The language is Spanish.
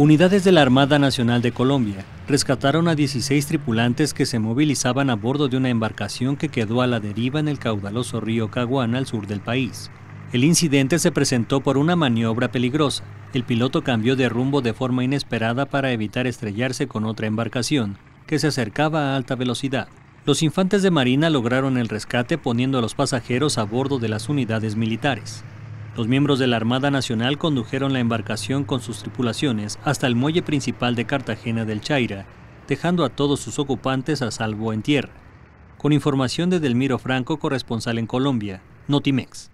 Unidades de la Armada Nacional de Colombia rescataron a 16 tripulantes que se movilizaban a bordo de una embarcación que quedó a la deriva en el caudaloso río Caguán, al sur del país. El incidente se presentó por una maniobra peligrosa. El piloto cambió de rumbo de forma inesperada para evitar estrellarse con otra embarcación que se acercaba a alta velocidad. Los infantes de marina lograron el rescate poniendo a los pasajeros a bordo de las unidades militares. Los miembros de la Armada Nacional condujeron la embarcación con sus tripulaciones hasta el muelle principal de Cartagena del Chaira, dejando a todos sus ocupantes a salvo en tierra. Con información de Delmiro Franco, corresponsal en Colombia, Notimex.